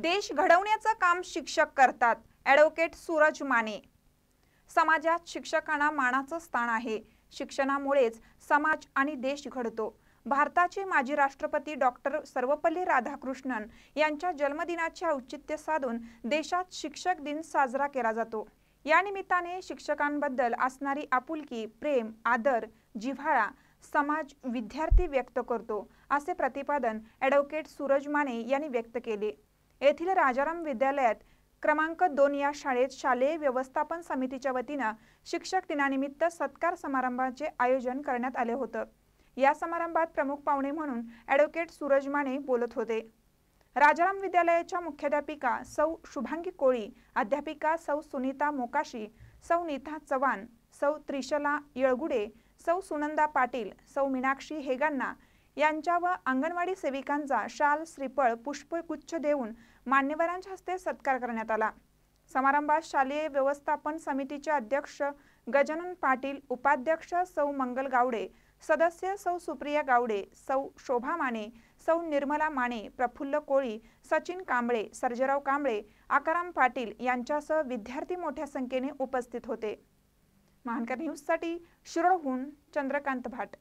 देश घडवण्याचं काम शिक्षक करतात ॲडव्होकेट सूरज माने समाजात शिक्षकांना मानाचं स्थान आहे शिक्षणामुळेच समाज आणि देश घडतो भारताचे माजी राष्ट्रपती डॉक्टर सर्वपल्ली राधाकृष्णन यांच्या जन्मदिनाचे औचित्य साधून देशात शिक्षक दिन साजरा केला जातो या निमित्ताने शिक्षकांबद्दल असणारी आपुलकी प्रेम आदर जिव्हाळा समाज विद्यार्थी व्यक्त करतो असे प्रतिपादन ॲडव्होकेट सूरज माने यांनी व्यक्त केले येथील राजाराम विद्यालयात क्रमांक दोन या शाळेत शालेय व्यवस्थापन समितीच्या वतीनं शिक्षक दिनानिमित्त सत्कार समारंभाचे आयोजन करण्यात आले होतं या समारंभात प्रमुख पाहुणे म्हणून ॲडव्होकेट सूरज माने बोलत होते राजाराम विद्यालयाच्या मुख्याध्यापिका सौ शुभांगी कोळी अध्यापिका सौ सुनीता मोकाशी सौ नीता चव्हाण सौ त्रिशला येळगुडे सौ सुनंदा पाटील सौ मीनाक्षी हेगांना यांच्या व अंगणवाडी सेविकांचा शाल श्रीफळ पुष्पगुच्छ देऊन मान्यवरांच्या हस्ते सत्कार करण्यात आला समारंभात शालेय व्यवस्थापन समितीचे अध्यक्ष गजानन पाटील उपाध्यक्ष सौ मंगल गावडे सदस्य सौ सुप्रिया गावडे सौ शोभा माने सौ निर्मला माने प्रफुल्ल कोळी सचिन कांबळे सर्जराव कांबळे आकाराम पाटील यांच्यासह विद्यार्थी मोठ्या संख्येने उपस्थित होते महानकर न्यूजसाठी शिरोडहून चंद्रकांत भाट